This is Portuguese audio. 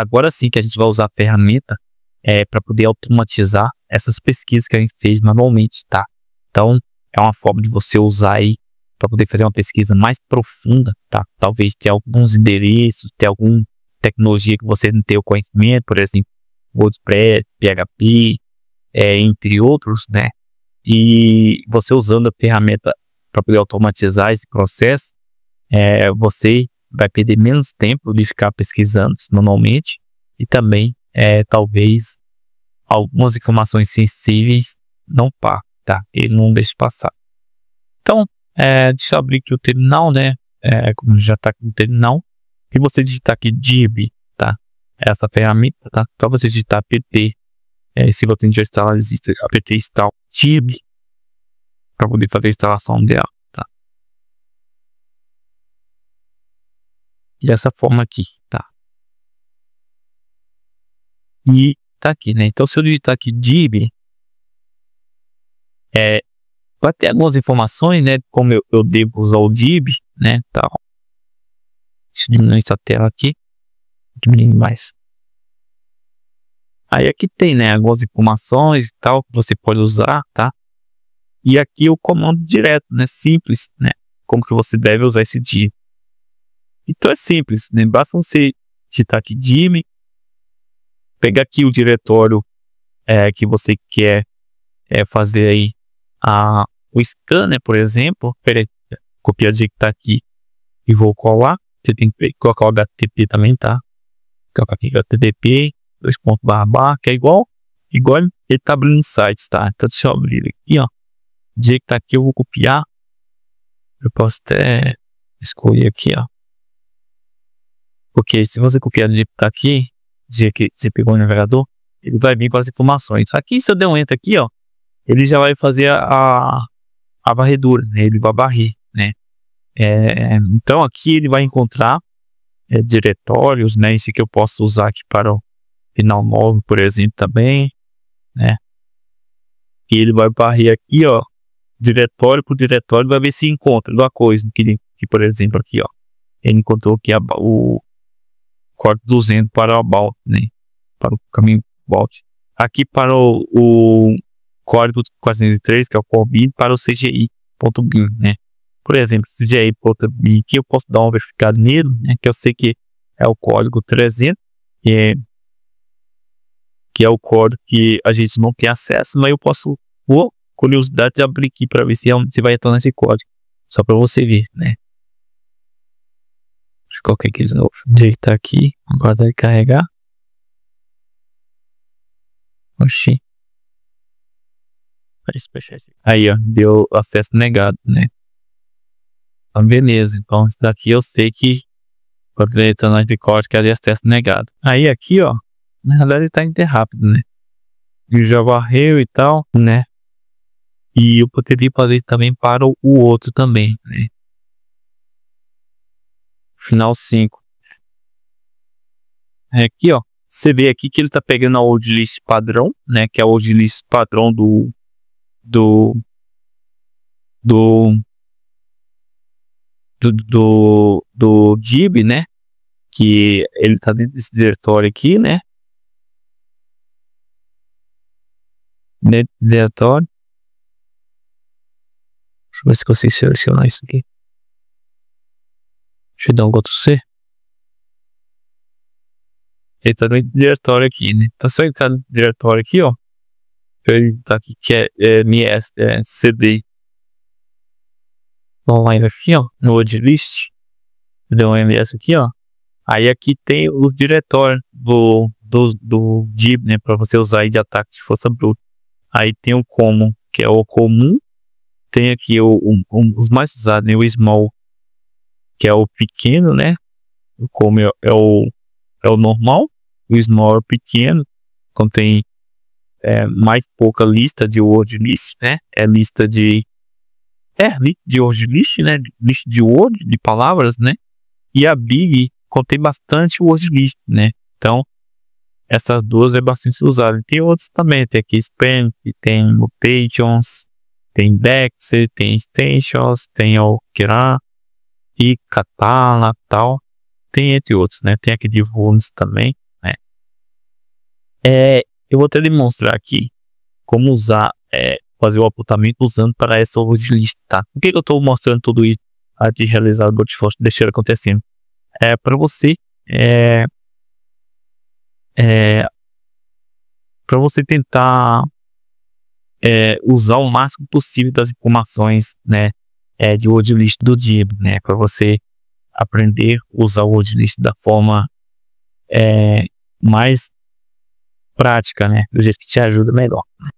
agora sim que a gente vai usar a ferramenta é, para poder automatizar essas pesquisas que a gente fez manualmente, tá? Então, é uma forma de você usar aí para poder fazer uma pesquisa mais profunda, tá? Talvez ter alguns endereços, ter alguma tecnologia que você não tem o conhecimento, por exemplo, WordPress, PHP, é, entre outros, né? E você usando a ferramenta para poder automatizar esse processo, é, você vai perder menos tempo de ficar pesquisando manualmente e também é, talvez algumas informações sensíveis não pá, tá? Ele não deixa passar. Então, é, deixa eu abrir aqui o terminal, né? É, como já está aqui no terminal. E você digitar aqui DIB, tá? É essa ferramenta, tá? Então você digitar PT. É, se você já instalar, existe apt install DIB para poder fazer a instalação dela. dessa forma aqui, tá? E tá aqui, né? Então, se eu digitar aqui DIB, é, vai ter algumas informações, né? Como eu, eu devo usar o DIB, né? Tal. Tá, Deixa eu diminuir essa tela aqui. Diminuir mais. Aí aqui tem, né? Algumas informações e tal que você pode usar, tá? E aqui o comando direto, né? Simples, né? Como que você deve usar esse DIB. Então é simples, né? basta você digitar aqui Jimmy, pegar aqui o diretório é, que você quer é, fazer aí a, o scanner, né? por exemplo. Peraí, copiar de que tá aqui e vou colar. Você tem que colocar o HTTP também, tá? Colocar aqui HTTP, dois pontos barra barra, que é igual, igual ele tá abrindo sites, tá? Então deixa eu abrir aqui, ó. De que tá aqui, eu vou copiar. Eu posso até escolher aqui, ó. Porque se você copiar link tá aqui, dizer que você pegou o navegador, ele vai vir com as informações. Aqui, se eu der um enter aqui, ó, ele já vai fazer a, a varredura, né? ele vai barrer, né? É, então aqui ele vai encontrar é, diretórios, né? Esse que eu posso usar aqui para o final 9, por exemplo, também, né? E ele vai barrer aqui, ó, diretório por diretório, vai ver se encontra alguma coisa que, que por exemplo, aqui, ó, ele encontrou que a, o corte 200 para o balde, né? Para o caminho Balt. Aqui para o, o código 403, que é o Corbin, para o CGI.bin, né? Por exemplo, CGI.bin, Aqui eu posso dar uma verificada nele, né? Que eu sei que é o código 300, que é, que é o código que a gente não tem acesso, mas eu posso, por curiosidade, abrir aqui para ver se, é, se vai entrar nesse código. Só para você ver, né? de qualquer aqui de novo. aqui, agora ele carregar. Oxi. Deixa fechar Aí, ó, deu acesso negado, né? Então, beleza. Então, isso daqui eu sei que ele o na de que é de acesso negado. Aí, aqui, ó, na verdade ele tá indo rápido, né? Ele já varreu e tal, né? E eu poderia fazer também para o outro também, né? final 5. É aqui, ó. Você vê aqui que ele está pegando a old list padrão, né? Que é a old list padrão do do do do, do, do Gib, né? Que ele está dentro desse diretório aqui, né? Diretório. Deixa eu ver se consigo selecionar isso aqui. Deixa eu dar um Ctrl-C. Ele tá no diretório aqui, né? Então só eu entrar no diretório aqui, ó. Ele tá aqui que é, é, ms, é cd online aqui, ó. No Odlist. list. Deu um ms aqui, ó. Aí aqui tem o diretório do, do, do DIB, né? Pra você usar aí de ataque de força bruta. Aí tem o comum, que é o comum. Tem aqui o, o, o os mais usados, né? O small que é o pequeno, né? Como é, é o, é o normal, o small é o pequeno, contém é, mais pouca lista de word list, né? É lista de é de word list, né? List de word, de palavras, né? E a big contém bastante word list, né? Então essas duas é bastante usada. Tem outros também, tem aqui spam, tem mutations, tem dex, tem extensions, tem o kira, e Catala tal. Tem entre outros, né? Tem aqui de Volumes também, né? É, eu vou até demonstrar aqui como usar, é, fazer o apontamento usando para essa hoje lista, tá? Por que, que eu estou mostrando tudo isso de realizar o no deixar acontecendo? É para você, é, é para você tentar é, usar o máximo possível das informações, né? é, de word list do dia, né? Para você aprender a usar o word list da forma é, mais prática, né? Do jeito que te ajuda melhor. Né?